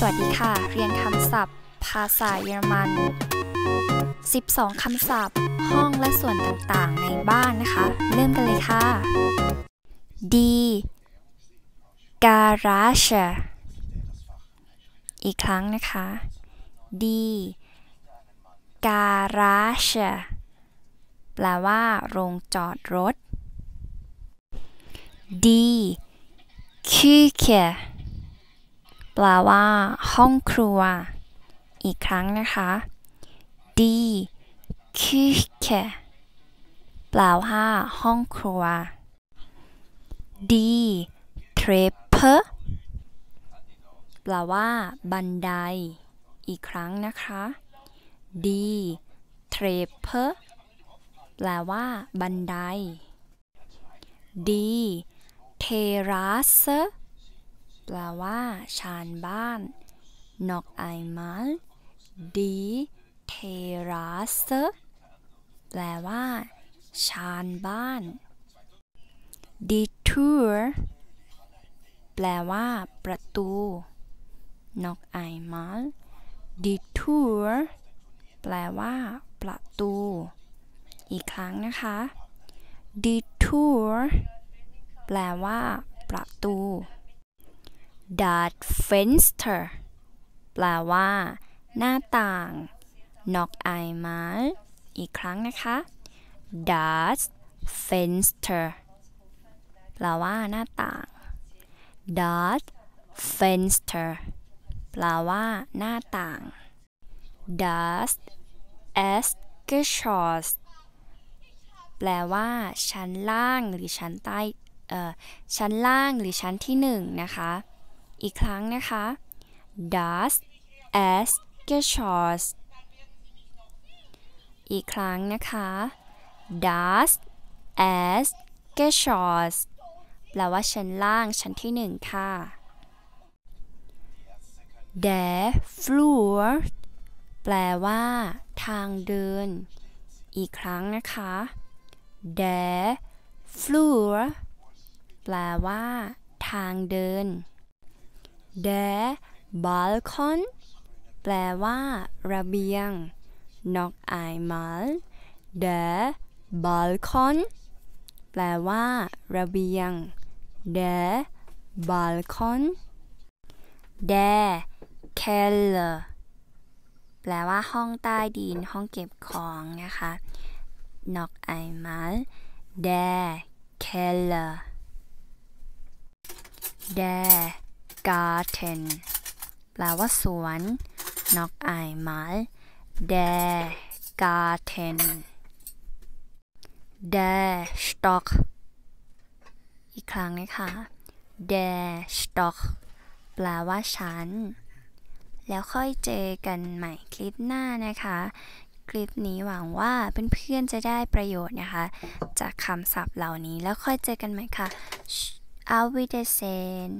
สวัสดีค่ะ เรียนคำศัพท์ ภาษาเยอรมัน 12คำศัพท์ ห้องและส่วนต่างๆในบ้านนะคะ เริ่มกันเลยค่ะ D Garage อีกครั้งนะคะ D Garage แปลว่า โรงจอดรถ D Küche แปลว่า ห้องครัว อีกครั้งนะคะ D คิเคแปลว่าห้องครัว D เทรเพแปลว่า บันได อีกครั้งนะคะ D เทรเพแปลว่าบันได D เทราสแปลว่า ชานบ้าน noch einmal die Terrasse แปลว่า ชานบ้าน die Tür แปลว่า ประตู noch einmal die Tür แปลว่า ประตู อีกครั้งนะคะ die Tür แปลว่า ประตู d o a t fenster แปลว่าหน้าต่าง knock มาอีกครั้งนะคะ d o a t fenster แปลว่า หน้าต่าง d o a t fenster แปลว่าหน้าต่าง das s g e s h o s แปลว่า ชั้นล่างหรือชั้นใต้ เอ่อ ชั้นล่างหรือชั้นที่หนึ่งนะคะอีกครั้งนะคะ das es geschoss อีกครั้งนะคะ das es geschoss แปลว่าชั้นล่างชั้นที่หนึ่งค่ะ der Flur แปลว่า ทางเดิน อีกครั้งนะคะ der Flur แปลว่า ทางเดิน the balcon แปลว่า ระเบียง knock I mal the balcon แปลว่า ระเบียง the balcon the cellar แปลว่าห้องใต้ดินห้องเก็บของนะคะ knock I mal the cellar the g a r t e n แปลว่าสวนนกไอ n m a l der garten der stock อีกครั้งนะคะ der stock แปลว่าชั้น แล้วค่อยเจอกันใหม่คลิปหน้านะคะ คลิปนี้หวังว่า เพื่อนๆจะได้ประโยชน์นะคะ จากคำศัพท์เหล่านี้ แล้วค่อยเจอกันใหม่ค่ะ Auf Wiedersehen